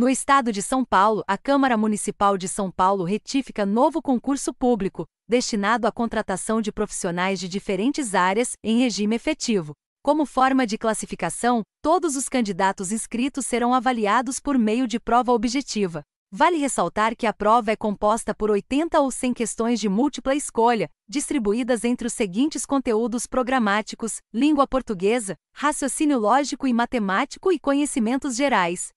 No estado de São Paulo, a Câmara Municipal de São Paulo retifica novo concurso público, destinado à contratação de profissionais de diferentes áreas em regime efetivo. Como forma de classificação, todos os candidatos inscritos serão avaliados por meio de prova objetiva. Vale ressaltar que a prova é composta por 80 ou 100 questões de múltipla escolha, distribuídas entre os seguintes conteúdos programáticos: língua portuguesa, raciocínio lógico e matemático e conhecimentos gerais.